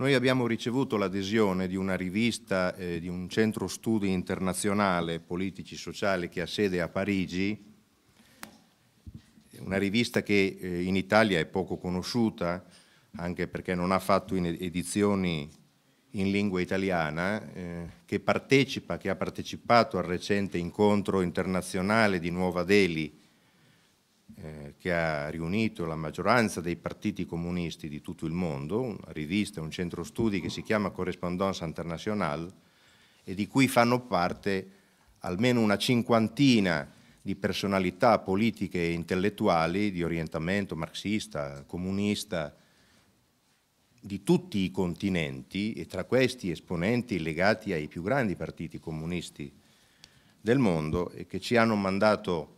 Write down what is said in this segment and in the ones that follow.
Noi abbiamo ricevuto l'adesione di una rivista, eh, di un centro studi internazionale politici e sociali che ha sede a Parigi, una rivista che eh, in Italia è poco conosciuta, anche perché non ha fatto edizioni in lingua italiana, eh, che partecipa, che ha partecipato al recente incontro internazionale di Nuova Delhi eh, che ha riunito la maggioranza dei partiti comunisti di tutto il mondo, una rivista, un centro studi che si chiama Correspondance Internationale e di cui fanno parte almeno una cinquantina di personalità politiche e intellettuali di orientamento marxista, comunista, di tutti i continenti e tra questi esponenti legati ai più grandi partiti comunisti del mondo e che ci hanno mandato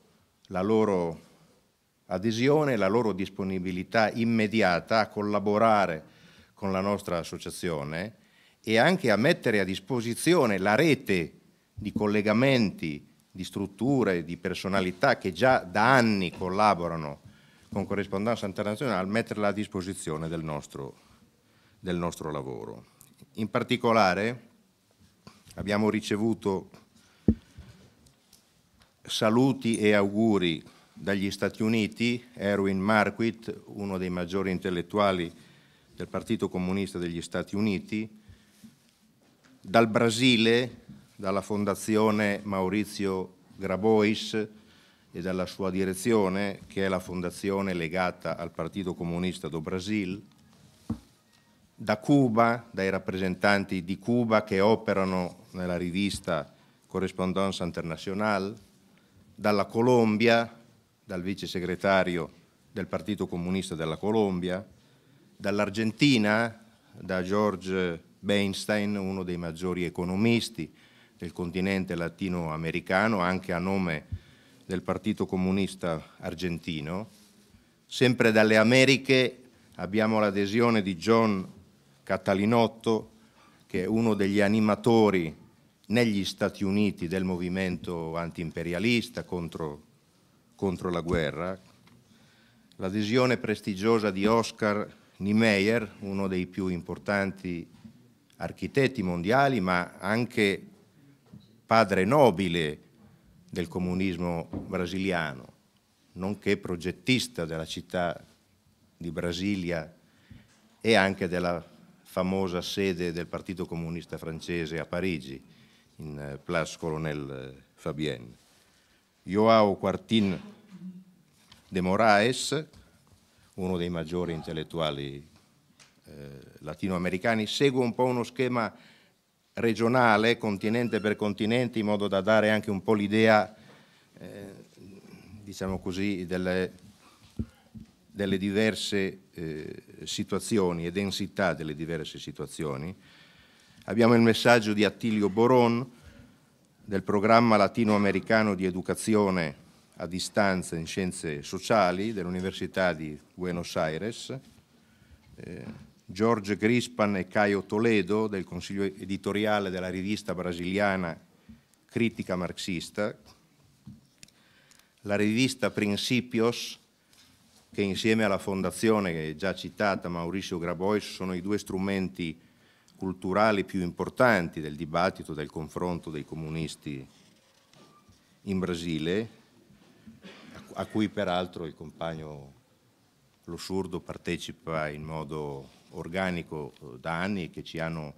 la loro adesione e la loro disponibilità immediata a collaborare con la nostra associazione e anche a mettere a disposizione la rete di collegamenti, di strutture, di personalità che già da anni collaborano con corrispondenza internazionale, metterla a disposizione del nostro, del nostro lavoro. In particolare abbiamo ricevuto saluti e auguri dagli Stati Uniti Erwin Marquit, uno dei maggiori intellettuali del Partito Comunista degli Stati Uniti, dal Brasile, dalla Fondazione Maurizio Grabois e dalla sua direzione, che è la fondazione legata al Partito Comunista do Brasil, da Cuba, dai rappresentanti di Cuba che operano nella rivista Correspondance Internacional, dalla Colombia, dal vice segretario del Partito Comunista della Colombia, dall'Argentina, da George Beinstein, uno dei maggiori economisti del continente latinoamericano, anche a nome del Partito Comunista argentino. Sempre dalle Americhe abbiamo l'adesione di John Catalinotto, che è uno degli animatori negli Stati Uniti del movimento antiimperialista contro contro la guerra, l'adesione prestigiosa di Oscar Niemeyer, uno dei più importanti architetti mondiali, ma anche padre nobile del comunismo brasiliano, nonché progettista della città di Brasilia e anche della famosa sede del Partito Comunista Francese a Parigi, in eh, Place Colonel eh, Fabienne. Joao Quartin de Moraes, uno dei maggiori intellettuali eh, latinoamericani, segue un po' uno schema regionale, continente per continente, in modo da dare anche un po' l'idea, eh, diciamo così, delle, delle diverse eh, situazioni e densità delle diverse situazioni. Abbiamo il messaggio di Attilio Boron, del programma latinoamericano di educazione a distanza in scienze sociali dell'Università di Buenos Aires, eh, George Grispan e Caio Toledo del consiglio editoriale della rivista brasiliana Critica Marxista, la rivista Principios, che insieme alla fondazione già citata Maurizio Grabois sono i due strumenti culturali più importanti del dibattito, del confronto dei comunisti in Brasile, a cui peraltro il compagno Lo Surdo partecipa in modo organico eh, da anni e che ci hanno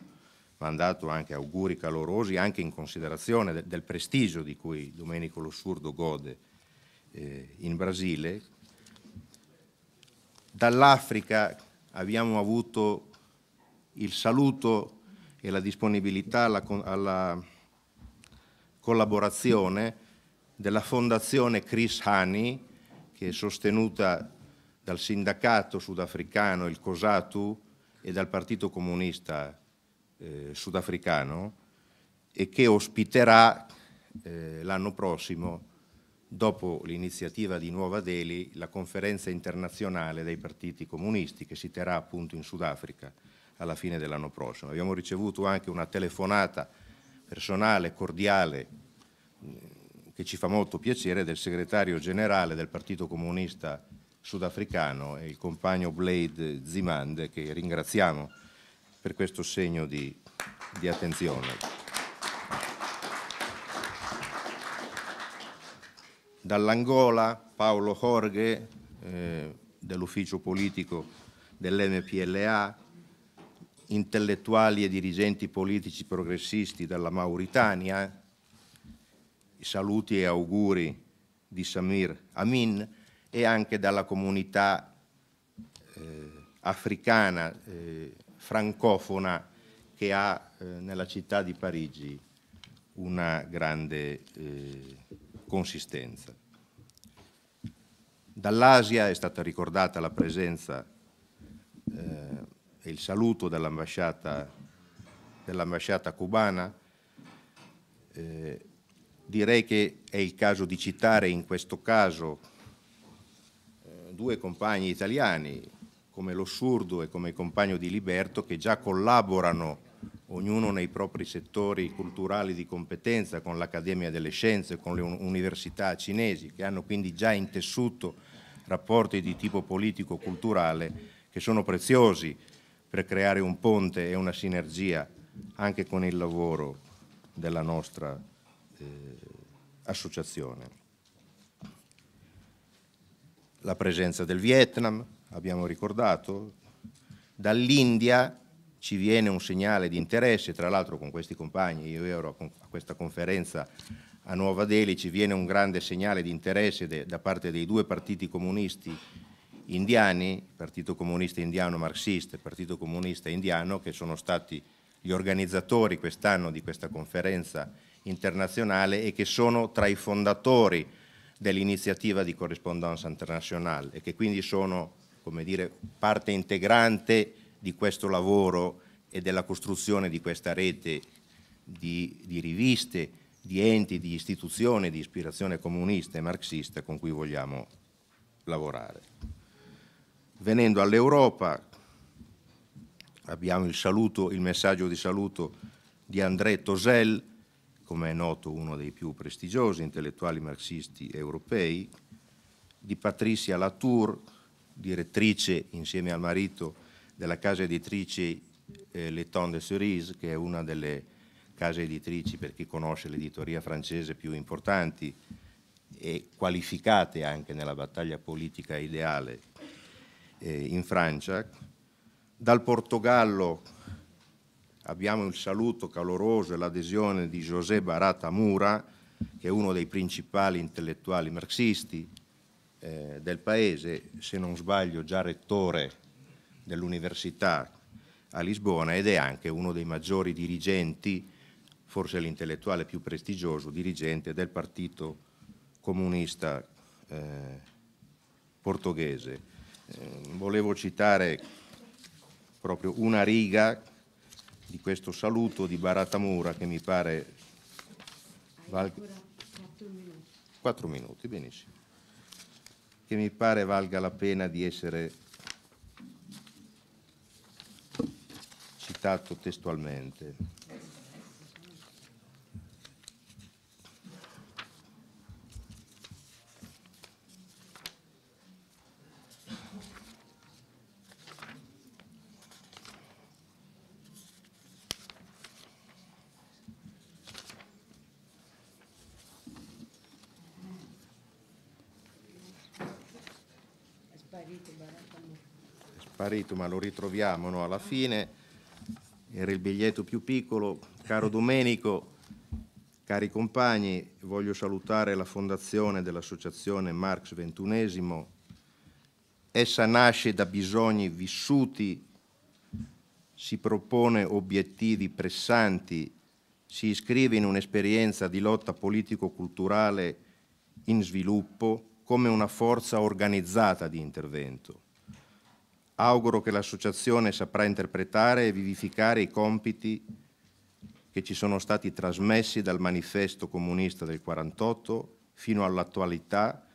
mandato anche auguri calorosi, anche in considerazione del, prestigio di cui Domenico Lo Surdo gode eh, in Brasile. Dall'Africa abbiamo avuto il saluto e la disponibilità alla, alla collaborazione della Fondazione Chris Hani, che è sostenuta dal sindacato sudafricano, il COSATU, e dal Partito Comunista eh, Sudafricano, e che ospiterà eh, l'anno prossimo, dopo l'iniziativa di Nuova Delhi, la conferenza internazionale dei partiti comunisti che si terrà appunto in Sudafrica alla fine dell'anno prossimo. Abbiamo ricevuto anche una telefonata personale, cordiale, che ci fa molto piacere, del segretario generale del Partito Comunista sudafricano e il compagno Blade Zimande, che ringraziamo per questo segno di, di attenzione. Dall'Angola Paolo Jorge eh, dell'ufficio politico dell'MPLA, intellettuali e dirigenti politici progressisti dalla Mauritania, saluti e auguri di Samir Amin, e anche dalla comunità eh, africana eh, francofona che ha eh, nella città di Parigi una grande eh, consistenza. Dall'Asia è stata ricordata la presenza eh, e il saluto dell'ambasciata dell cubana, eh, direi che è il caso di citare in questo caso eh, due compagni italiani, come l'Ossurdo e come il compagno di Liberto, che già collaborano ognuno nei propri settori culturali di competenza con l'Accademia delle Scienze, con le università cinesi, che hanno quindi già intessuto rapporti di tipo politico-culturale che sono preziosi per creare un ponte e una sinergia anche con il lavoro della nostra eh, associazione. La presenza del Vietnam, abbiamo ricordato, dall'India ci viene un segnale di interesse, tra l'altro con questi compagni, io ero a questa conferenza a Nuova Delhi, ci viene un grande segnale di interesse de, da parte dei due partiti comunisti indiani, Partito Comunista Indiano Marxista e Partito Comunista Indiano, che sono stati gli organizzatori quest'anno di questa conferenza internazionale e che sono tra i fondatori dell'iniziativa di corrispondenza internazionale e che quindi sono come dire, parte integrante di questo lavoro e della costruzione di questa rete di, di riviste, di enti, di istituzioni di ispirazione comunista e marxista con cui vogliamo lavorare. Venendo all'Europa, abbiamo il, saluto, il messaggio di saluto di André Tosel, come è noto uno dei più prestigiosi intellettuali marxisti europei, di Patricia Latour, direttrice insieme al marito della casa editrice eh, Le Tonde Cerise, che è una delle case editrici, per chi conosce l'editoria francese, più importanti e qualificate anche nella battaglia politica ideale eh, in Francia. Dal Portogallo abbiamo il saluto caloroso e l'adesione di José Barata Mura, che è uno dei principali intellettuali marxisti eh, del paese, se non sbaglio già rettore dell'università a Lisbona ed è anche uno dei maggiori dirigenti, forse l'intellettuale più prestigioso dirigente del Partito Comunista eh, Portoghese. Eh, volevo citare proprio una riga di questo saluto di Baratamura che mi pare... Val... Quattro minuti, benissimo. Che mi pare valga la pena di essere citato testualmente. è Sparito, ma lo ritroviamo no? alla fine. Era il biglietto più piccolo. Caro Domenico, cari compagni, voglio salutare la fondazione dell'associazione Marx XXI. Essa nasce da bisogni vissuti, si propone obiettivi pressanti, si iscrive in un'esperienza di lotta politico-culturale in sviluppo come una forza organizzata di intervento. Auguro che l'associazione saprà interpretare e vivificare i compiti che ci sono stati trasmessi dal manifesto comunista del 48 fino all'attualità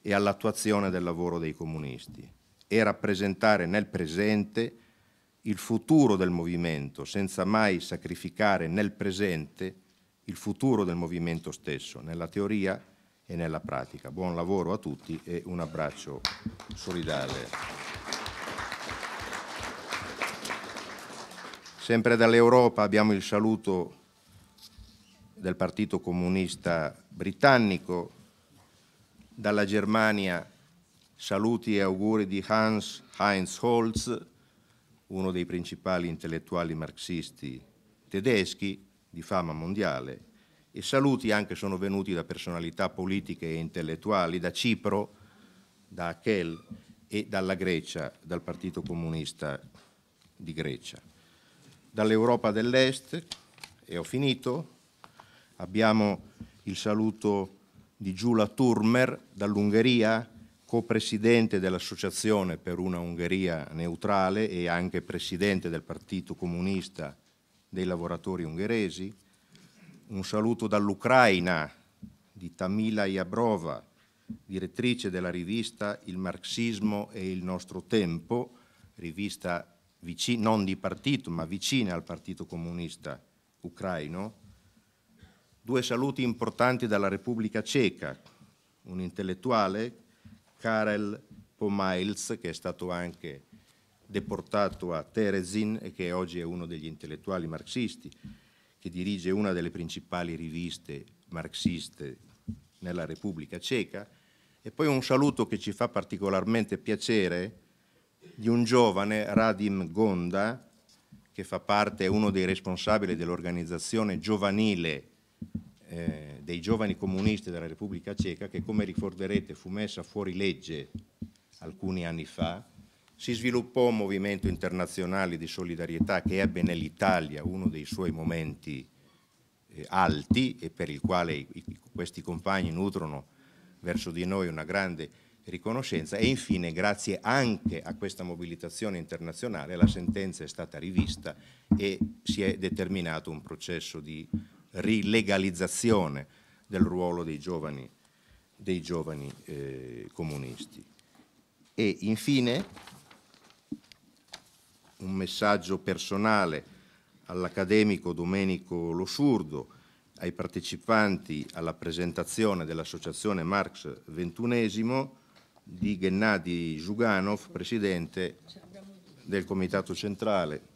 e all'attuazione del lavoro dei comunisti e rappresentare nel presente il futuro del movimento senza mai sacrificare nel presente il futuro del movimento stesso, nella teoria e nella pratica. Buon lavoro a tutti e un abbraccio solidale. Sempre dall'Europa abbiamo il saluto del Partito Comunista Britannico, dalla Germania saluti e auguri di Hans Heinz Holz, uno dei principali intellettuali marxisti tedeschi di fama mondiale, i saluti anche sono venuti da personalità politiche e intellettuali, da Cipro, da Achel e dalla Grecia, dal Partito Comunista di Grecia. Dall'Europa dell'Est, e ho finito, abbiamo il saluto di Giula Turmer dall'Ungheria, copresidente dell'Associazione per una Ungheria neutrale e anche presidente del Partito Comunista dei lavoratori ungheresi, un saluto dall'Ucraina di Tamila Iabrova, direttrice della rivista Il marxismo e il nostro tempo, rivista vicina, non di partito ma vicina al Partito Comunista Ucraino. Due saluti importanti dalla Repubblica Ceca, un intellettuale, Karel Pomails, che è stato anche deportato a Terezin e che oggi è uno degli intellettuali marxisti che dirige una delle principali riviste marxiste nella Repubblica Ceca, e poi un saluto che ci fa particolarmente piacere di un giovane, Radim Gonda, che fa parte, è uno dei responsabili dell'organizzazione giovanile eh, dei giovani comunisti della Repubblica Ceca, che come ricorderete fu messa fuori legge alcuni anni fa si sviluppò un movimento internazionale di solidarietà che ebbe nell'Italia uno dei suoi momenti eh, alti e per il quale i, questi compagni nutrono verso di noi una grande riconoscenza e infine grazie anche a questa mobilitazione internazionale la sentenza è stata rivista e si è determinato un processo di rilegalizzazione del ruolo dei giovani, dei giovani eh, comunisti. E infine un messaggio personale all'accademico Domenico Losurdo, ai partecipanti alla presentazione dell'associazione Marx XXI di Gennady Zhuganov, presidente del comitato centrale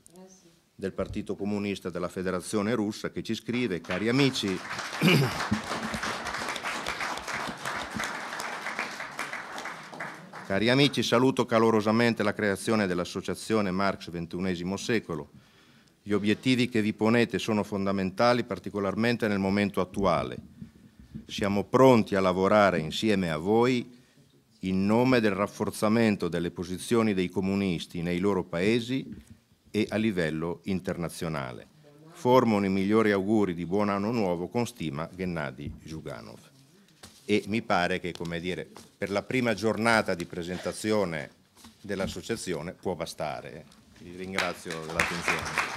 del Partito Comunista della Federazione Russa, che ci scrive, cari amici, Cari amici, saluto calorosamente la creazione dell'Associazione Marx XXI secolo. Gli obiettivi che vi ponete sono fondamentali, particolarmente nel momento attuale. Siamo pronti a lavorare insieme a voi in nome del rafforzamento delle posizioni dei comunisti nei loro paesi e a livello internazionale. Formo i migliori auguri di buon anno nuovo con stima Gennady Zhuganov e mi pare che come dire, per la prima giornata di presentazione dell'associazione può bastare. Vi ringrazio dell'attenzione.